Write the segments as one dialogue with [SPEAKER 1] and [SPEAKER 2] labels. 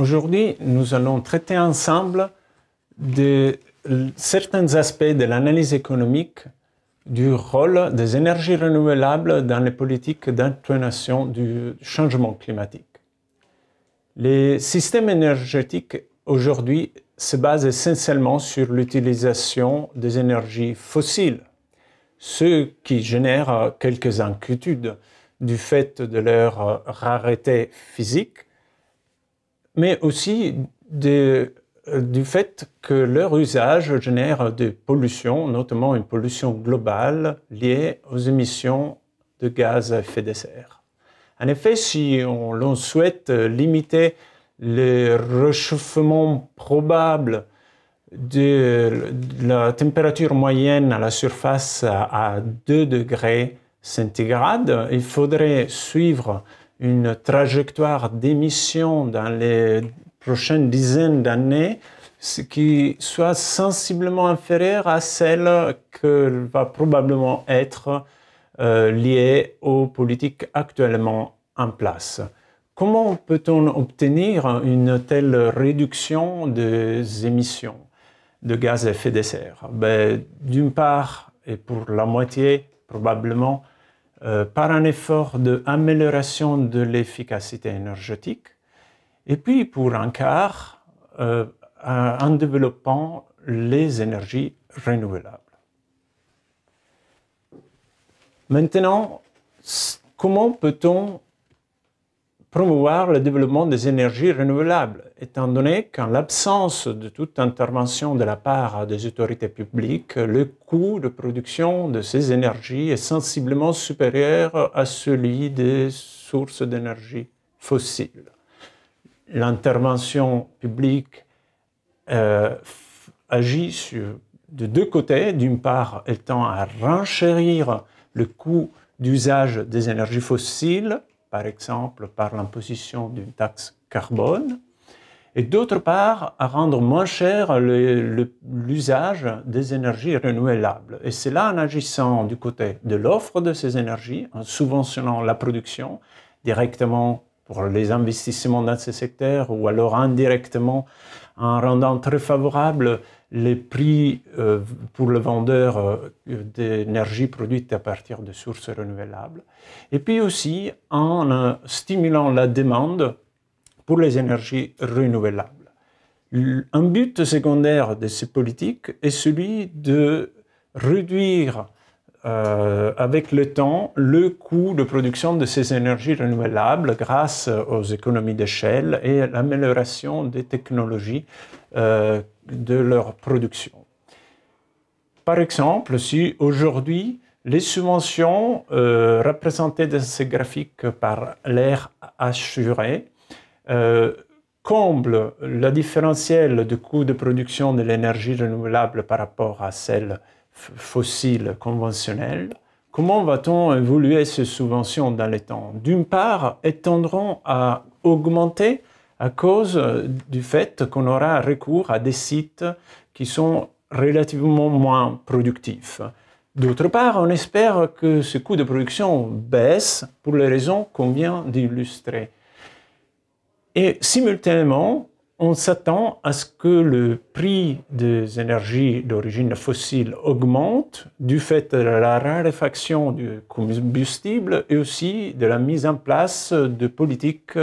[SPEAKER 1] Aujourd'hui, nous allons traiter ensemble de certains aspects de l'analyse économique du rôle des énergies renouvelables dans les politiques d'intonation du changement climatique. Les systèmes énergétiques aujourd'hui se basent essentiellement sur l'utilisation des énergies fossiles, ce qui génère quelques inquiétudes du fait de leur rareté physique mais aussi euh, du fait que leur usage génère des pollutions, notamment une pollution globale liée aux émissions de gaz à effet de serre. En effet, si on, l'on souhaite limiter le réchauffement probable de la température moyenne à la surface à 2 degrés centigrades, il faudrait suivre une trajectoire d'émissions dans les prochaines dizaines d'années ce qui soit sensiblement inférieure à celle que va probablement être euh, liée aux politiques actuellement en place. Comment peut-on obtenir une telle réduction des émissions de gaz à effet de serre ben, D'une part, et pour la moitié probablement, euh, par un effort d'amélioration de l'efficacité énergétique, et puis pour un quart, euh, en développant les énergies renouvelables. Maintenant, comment peut-on promouvoir le développement des énergies renouvelables, étant donné qu'en l'absence de toute intervention de la part des autorités publiques, le coût de production de ces énergies est sensiblement supérieur à celui des sources d'énergie fossiles. L'intervention publique euh, agit de deux côtés. D'une part, elle tend à renchérir le coût d'usage des énergies fossiles par exemple par l'imposition d'une taxe carbone, et d'autre part à rendre moins cher l'usage des énergies renouvelables. Et c'est là en agissant du côté de l'offre de ces énergies, en subventionnant la production directement pour les investissements dans ces secteurs ou alors indirectement en rendant très favorable les prix euh, pour le vendeur euh, d'énergie produite à partir de sources renouvelables, et puis aussi en euh, stimulant la demande pour les énergies renouvelables. Un but secondaire de ces politiques est celui de réduire euh, avec le temps, le coût de production de ces énergies renouvelables grâce aux économies d'échelle et à l'amélioration des technologies euh, de leur production. Par exemple, si aujourd'hui les subventions euh, représentées dans ces graphiques par l'air assuré comblent la différentiel de coût de production de l'énergie renouvelable par rapport à celle fossiles conventionnels, comment va-t-on évoluer ces subventions dans les temps D'une part, elles tendront à augmenter à cause du fait qu'on aura recours à des sites qui sont relativement moins productifs. D'autre part, on espère que ce coût de production baisse pour les raisons qu'on vient d'illustrer. Et simultanément, on s'attend à ce que le prix des énergies d'origine fossile augmente du fait de la raréfaction du combustible et aussi de la mise en place de politiques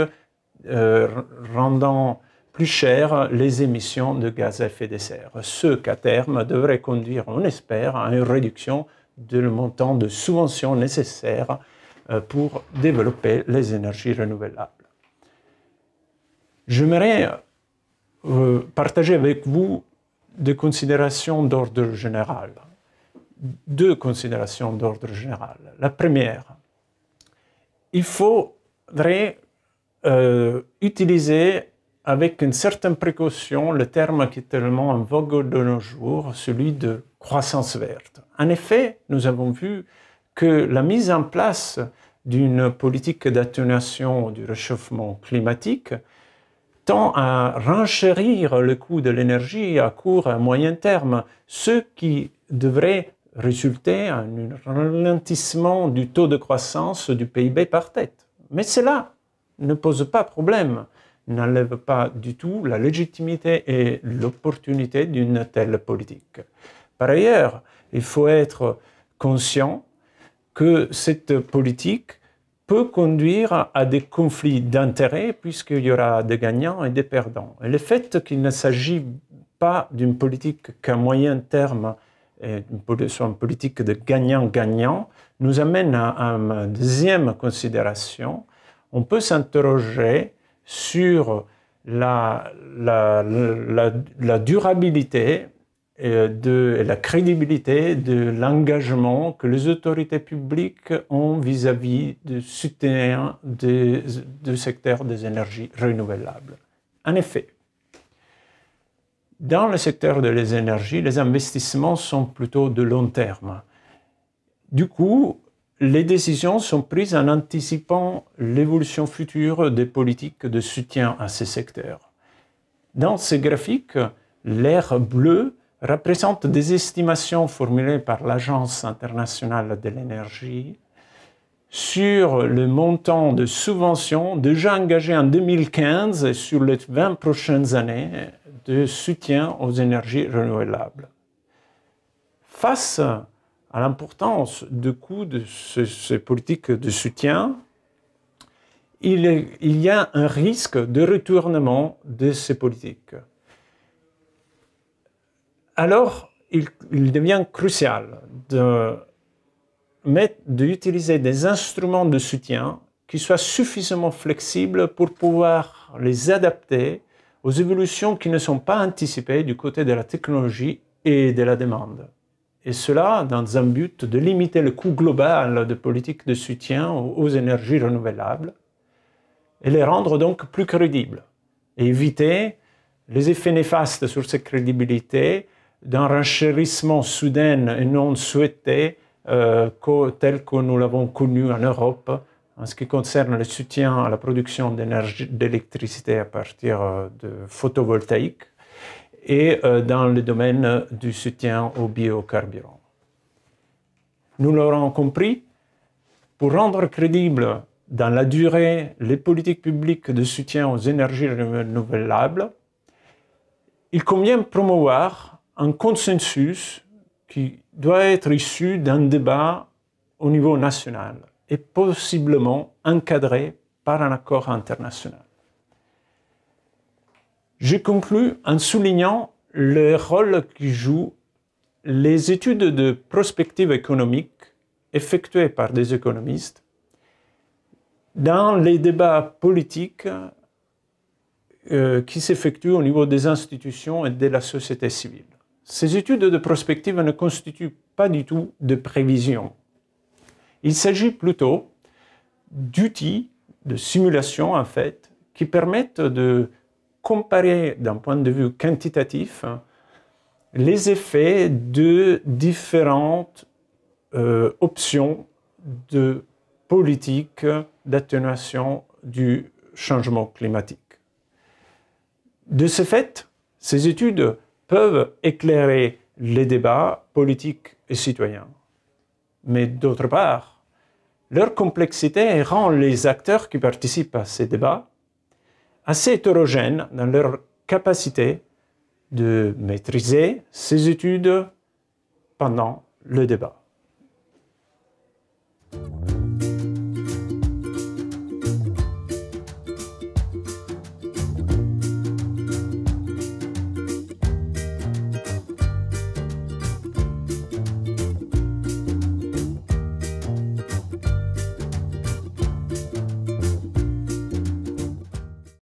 [SPEAKER 1] euh, rendant plus chères les émissions de gaz à effet de serre, ce qu'à terme devrait conduire, on espère, à une réduction du montant de subventions nécessaires euh, pour développer les énergies renouvelables. J'aimerais euh, partager avec vous des considérations d'ordre général. Deux considérations d'ordre général. La première, il faudrait euh, utiliser avec une certaine précaution le terme qui est tellement en vogue de nos jours, celui de croissance verte. En effet, nous avons vu que la mise en place d'une politique d'atténuation du réchauffement climatique tend à renchérir le coût de l'énergie à court et à moyen terme, ce qui devrait résulter en un ralentissement du taux de croissance du PIB par tête. Mais cela ne pose pas problème, n'enlève pas du tout la légitimité et l'opportunité d'une telle politique. Par ailleurs, il faut être conscient que cette politique peut conduire à des conflits d'intérêts puisqu'il y aura des gagnants et des perdants. Et le fait qu'il ne s'agit pas d'une politique qu'à moyen terme, soit une politique de gagnant-gagnant, nous amène à une deuxième considération. On peut s'interroger sur la, la, la durabilité euh, de la crédibilité, de l'engagement que les autorités publiques ont vis-à-vis de du soutien du secteur des énergies renouvelables. En effet, dans le secteur des énergies, les investissements sont plutôt de long terme. Du coup, les décisions sont prises en anticipant l'évolution future des politiques de soutien à ces secteurs. Dans ce graphique, l'air bleu représente des estimations formulées par l'Agence internationale de l'énergie sur le montant de subventions déjà engagées en 2015 et sur les 20 prochaines années de soutien aux énergies renouvelables. Face à l'importance du coût de ces politiques de soutien, il y a un risque de retournement de ces politiques alors il, devient crucial de d'utiliser des instruments de soutien qui soient suffisamment flexibles pour pouvoir les adapter aux évolutions qui ne sont pas anticipées du côté de la technologie et de la demande. Et cela dans un but de limiter le coût global de politiques de soutien aux énergies renouvelables et les rendre donc plus crédibles et éviter les effets néfastes sur cette crédibilité d'un renchérissement soudain et non souhaité euh, tel que nous l'avons connu en Europe en ce qui concerne le soutien à la production d'électricité à partir euh, de photovoltaïque et euh, dans le domaine du soutien aux biocarburants. Nous l'aurons compris, pour rendre crédible dans la durée les politiques publiques de soutien aux énergies renouvelables, il convient de promouvoir un consensus qui doit être issu d'un débat au niveau national et possiblement encadré par un accord international. Je conclus en soulignant le rôle qui joue les études de prospective économique effectuées par des économistes dans les débats politiques euh, qui s'effectuent au niveau des institutions et de la société civile. Ces études de prospective ne constituent pas du tout de prévision. Il s'agit plutôt d'outils de simulation, en fait, qui permettent de comparer d'un point de vue quantitatif les effets de différentes euh, options de politique d'atténuation du changement climatique. De ce fait, ces études peuvent éclairer les débats politiques et citoyens. Mais d'autre part, leur complexité rend les acteurs qui participent à ces débats assez hétérogènes dans leur capacité de maîtriser ces études pendant le débat.